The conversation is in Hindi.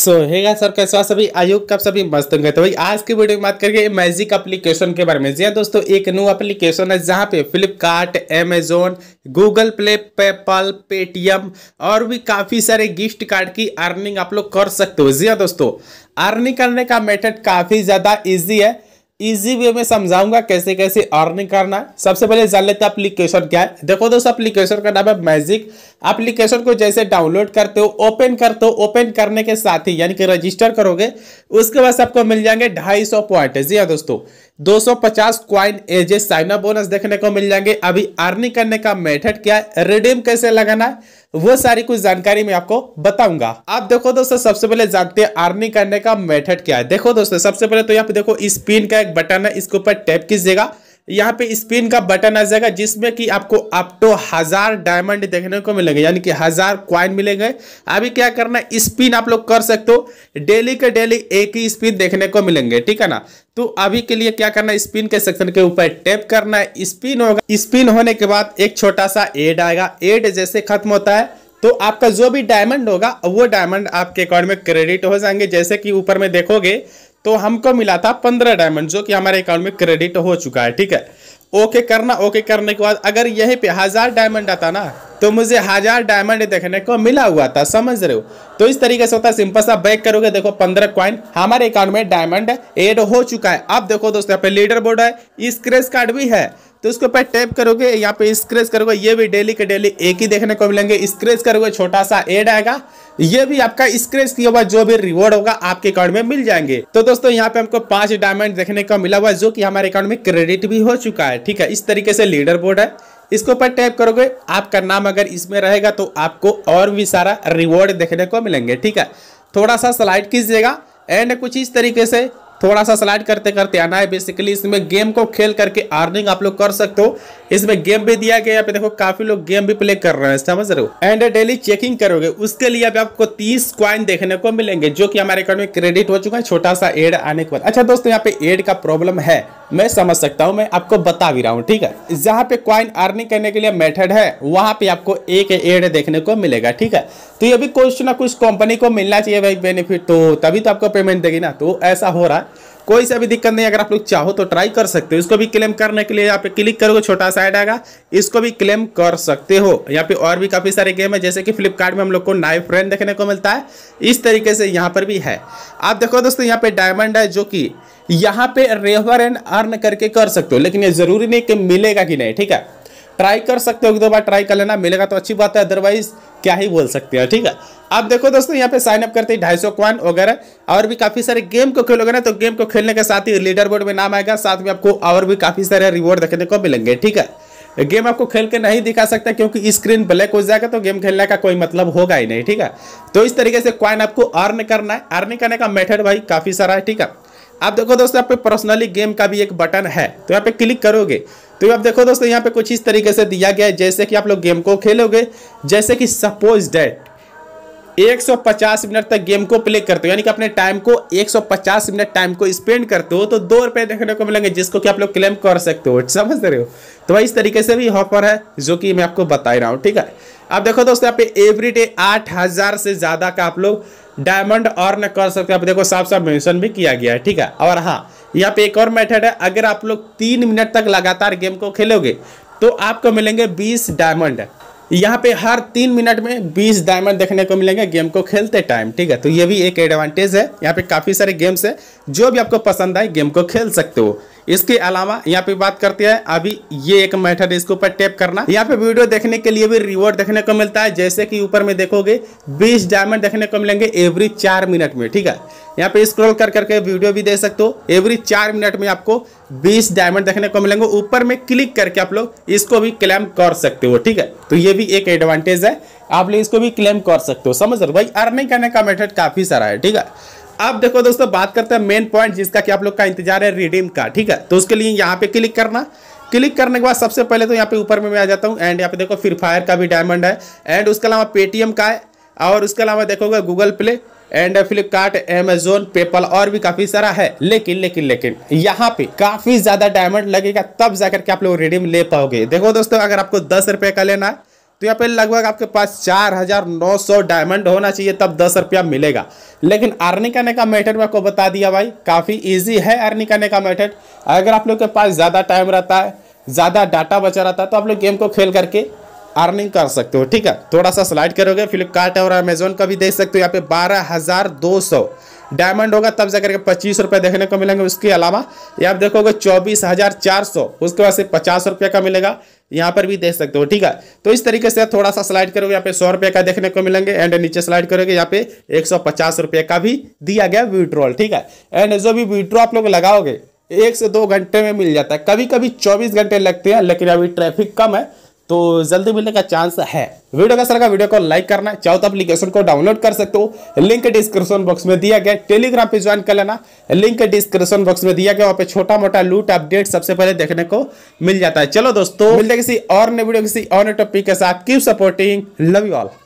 सो हेगा सर कैसे आप सभी आयोग का सभी मस्त होंगे तो भाई आज की वीडियो में बात करेंगे मैजिक एप्लीकेशन के बारे में जी हाँ दोस्तों एक न्यू एप्लीकेशन है जहाँ पे Flipkart Amazon Google Play PayPal Paytm और भी काफ़ी सारे गिफ्ट कार्ड की अर्निंग आप लोग कर सकते हो जी हाँ दोस्तों अर्निंग करने का मेथड काफ़ी ज़्यादा ईजी है इजी वे में समझाऊंगा कैसे कैसे अर्निंग करना है सबसे पहले जान लेते हैं एप्लीकेशन क्या है देखो दोस्तों एप्लीकेशन का नाम है मैजिक एप्लीकेशन को जैसे डाउनलोड करते हो ओपन करते हो ओपन करने के साथ ही यानी कि रजिस्टर करोगे उसके बाद आपको मिल जाएंगे ढाई सौ पॉइंट जी हाँ दोस्तों दो सौ पचास क्वाइन एजे ए साइना बोनस देखने को मिल जाएंगे अभी अर्निंग करने का मेथड क्या है रिडीम कैसे लगाना है वो सारी कुछ जानकारी मैं आपको बताऊंगा आप देखो दोस्तों सबसे पहले जानते हैं अर्निंग करने का मेथड क्या है देखो दोस्तों सबसे पहले तो यहाँ पे देखो स्पिन का एक बटन है इसके ऊपर टैप कीजिएगा यहाँ पे स्पिन का बटन आ जाएगा जिसमें कि आपको अप टू हज़ार डायमंड देखने को मिलेंगे यानी कि हज़ार क्वाइन मिलेंगे अभी क्या करना है स्पिन आप लोग कर सकते हो डेली के डेली एक ही स्पिन देखने को मिलेंगे ठीक है ना तो अभी के लिए क्या करना है स्पिन के सेक्शन के ऊपर टैप करना है स्पिन होगा स्पिन होने के बाद एक छोटा सा एड आएगा एड जैसे खत्म होता है तो आपका जो भी डायमंड होगा वो डायमंड आपके अकाउंट में क्रेडिट हो जाएंगे जैसे कि ऊपर में देखोगे तो हमको मिला था पंद्रह डायमंड जो कि हमारे अकाउंट में क्रेडिट हो चुका है ठीक है ओके करना ओके करने के बाद अगर यहीं पे हज़ार डायमंड आता ना तो मुझे हज़ार डायमंड देखने को मिला हुआ था समझ रहे हो तो इस तरीके से होता है सिंपल सा बैक करोगे देखो पंद्रह क्वाइन हमारे अकाउंट में डायमंड एड हो चुका है अब देखो दोस्तों यहाँ पे लीडर बोर्ड है स्क्रेच कार्ड भी है तो इसके ऊपर टैप करोगे यहाँ पे स्क्रेच करोगे ये भी डेली के डेली एक ही देखने को मिलेंगे स्क्रेच करोगे छोटा सा एड आएगा ये भी आपका स्क्रेच किया हुआ जो भी रिवॉर्ड होगा आपके अकाउंट में मिल जाएंगे तो दोस्तों यहाँ पे हमको पांच डायमंड देखने को मिला हुआ जो कि हमारे अकाउंट में क्रेडिट भी हो चुका है ठीक है इस तरीके से लीडर बोर्ड है इसके ऊपर टैप करोगे आपका नाम अगर इसमें रहेगा तो आपको और भी सारा रिवॉर्ड देखने को मिलेंगे ठीक है थोड़ा सा स्लाइड कीजिएगा एंड कुछ इस तरीके से थोड़ा सा स्लाइड करते करते आना है बेसिकली इसमें गेम को खेल करके अर्निंग आप लोग कर सकते हो इसमें गेम भी दिया गया देखो काफी लोग गेम भी प्ले कर रहे हैं समझ रहे हो एंड डेली चेकिंग करोगे उसके लिए अभी आपको तीस क्वाइन देखने को मिलेंगे जो कि हमारे अकाउंट में क्रेडिट हो चुका है छोटा सा एड आने के बाद अच्छा दोस्तों यहाँ पे एड का प्रॉब्लम है मैं समझ सकता हूँ मैं आपको बता भी रहा हूँ ठीक है जहाँ पे क्वाइन अर्निंग करने के लिए मेथड है वहाँ पे आपको एक एड देखने को मिलेगा ठीक है तो ये भी कुछ ना कुछ कंपनी को मिलना चाहिए भाई बेनिफिट तो तभी तो आपको पेमेंट देगी ना तो ऐसा हो रहा है कोई सा भी दिक्कत नहीं अगर आप लोग चाहो तो ट्राई कर सकते हो इसको भी क्लेम करने के लिए यहाँ पे क्लिक करोगे छोटा सा ऐड आएगा इसको भी क्लेम कर सकते हो यहाँ पे और भी काफ़ी सारे गेम है जैसे कि फ्लिपकार्ट में हम लोग को नाइफ फ्रेंड देखने को मिलता है इस तरीके से यहाँ पर भी है आप देखो दोस्तों यहाँ पे डायमंड है जो कि यहाँ पे रेवर एंड अर्न करके कर सकते हो लेकिन ये ज़रूरी नहीं कि मिलेगा कि नहीं ठीक है ट्राई कर सकते हो एक दो बार ट्राई कर लेना मिलेगा तो अच्छी बात है अदरवाइज़ क्या ही बोल सकते हैं ठीक है आप देखो दोस्तों यहाँ पे साइन अप करते हैं ढाई सौ क्वान वगैरह और भी काफ़ी सारे गेम को खेलोगे ना तो गेम को खेलने के साथ ही लीडर बोर्ड में नाम आएगा साथ में आपको और भी काफ़ी सारे रिवॉर्ड देखने को मिलेंगे ठीक है गेम आपको खेल के नहीं दिखा सकता क्योंकि स्क्रीन ब्लैक हो जाएगा तो गेम खेलने का कोई मतलब होगा ही नहीं ठीक है तो इस तरीके से क्वाइन आपको अर्न करना है अर्निंग करने का मेथड भाई काफ़ी सारा है ठीक है आप देखो दोस्तों यहाँ पे पर्सनली गेम का भी एक बटन है तो यहाँ पे क्लिक करोगे तो आप देखो दोस्तों यहाँ पे कुछ इस तरीके से दिया गया है जैसे कि आप लोग गेम को खेलोगे जैसे कि सपोज डेट 150 मिनट तक गेम को प्ले करते हो यानी कि अपने टाइम को 150 मिनट टाइम को स्पेंड करते हो तो दो रुपए देखने को मिलेंगे जिसको कि आप लोग क्लेम कर सकते हो समझ रहे हो तो भाई इस तरीके से भी यहाँ पर है जो कि मैं आपको बता रहा हूँ ठीक है आप देखो दोस्तों यहाँ पे एवरी डे आठ हज़ार से ज़्यादा का आप लोग डायमंड अर्न कर सकते हैं आप देखो साफ साफ मेंशन भी किया गया है ठीक है और हाँ यहाँ पे एक और मेथड है अगर आप लोग तीन मिनट तक लगातार गेम को खेलोगे तो आपको मिलेंगे बीस डायमंड यहाँ पे हर तीन मिनट में बीस डायमंड देखने को मिलेंगे गेम को खेलते टाइम ठीक है तो ये भी एक एडवांटेज है यहाँ पे काफ़ी सारे गेम्स है जो भी आपको पसंद आए गेम को खेल सकते हो इसके अलावा यहाँ पे बात करते हैं अभी ये एक मेथड है इसके ऊपर टैप करना यहाँ पे वीडियो देखने के लिए भी रिवॉर्ड देखने को मिलता है जैसे कि ऊपर में देखोगे 20 डायमंड देखने को मिलेंगे एवरी चार मिनट में ठीक है यहाँ पे स्क्रॉल कर करके वीडियो भी दे सकते हो एवरी चार मिनट में आपको 20 डायमंड देखने को मिलेंगे ऊपर में क्लिक करके आप लोग इसको भी क्लेम कर सकते हो ठीक है तो ये भी एक एडवांटेज है आप लोग इसको भी क्लेम कर सकते हो समझ रहे हो भाई अर्निंग करने का मेथड काफ़ी सारा है ठीक है अब देखो दोस्तों बात करते हैं मेन पॉइंट जिसका कि आप लोग का इंतजार है रिडीम का ठीक है तो उसके लिए यहाँ पे क्लिक करना क्लिक करने के बाद सबसे पहले तो यहाँ पे ऊपर में मैं आ जाता हूँ एंड यहाँ पे देखो फ्री फायर का भी डायमंड है एंड उसके अलावा पेटीएम का है और उसके अलावा देखोगे Google Play and Flipkart Amazon PayPal और भी काफ़ी सारा है लेकिन लेकिन लेकिन यहाँ पे काफ़ी ज़्यादा डायमंड लगेगा तब जाकर के आप लोग रिडीम ले पाओगे देखो दोस्तों अगर आपको दस रुपए का लेना है तो यहाँ पे लगभग आपके पास चार हजार नौ सौ डायमंड होना चाहिए तब दस रुपया मिलेगा लेकिन अर्निंग करने का मेथड मैं आपको बता दिया भाई काफ़ी इजी है अर्निंग करने का मेथड अगर आप लोग के पास ज़्यादा टाइम रहता है ज़्यादा डाटा बचा रहता है तो आप लोग गेम को खेल करके अर्निंग कर सकते हो ठीक है थोड़ा सा स्लाइड करोगे फ्लिपकार्ट और अमेजोन का भी देख सकते हो यहाँ पे बारह हज़ार दो सौ डायमंड होगा तब जाकर के पच्चीस रुपये देखने को मिलेंगे उसके अलावा ये आप देखोगे चौबीस हज़ार चार सौ उसके बाद से पचास रुपये का मिलेगा यहाँ पर भी देख सकते हो ठीक है तो इस तरीके से थोड़ा सा स्लाइड करोगे यहाँ पे सौ रुपये का देखने को मिलेंगे एंड नीचे स्लाइड करोगे यहाँ पे एक सौ पचास रुपये का भी दिया गया विड्रॉल ठीक है एंड जो भी विड्रॉ आप लोग लगाओगे एक से दो घंटे में मिल जाता है कभी कभी चौबीस घंटे लगते हैं लेकिन अभी ट्रैफिक कम है तो जल्दी मिलने का चांस है वीडियो कैसा लगा वीडियो को लाइक करना चाहो तो एप्लीकेशन को डाउनलोड कर सकते हो लिंक डिस्क्रिप्शन बॉक्स में दिया गया टेलीग्राम पे ज्वाइन कर लेना लिंक डिस्क्रिप्शन बॉक्स में दिया गया वहाँ पे छोटा मोटा लूट अपडेट सबसे पहले देखने को मिल जाता है चलो दोस्तों मिलते किसी और नए वीडियो किसी और टॉपिक के साथ keep supporting love you all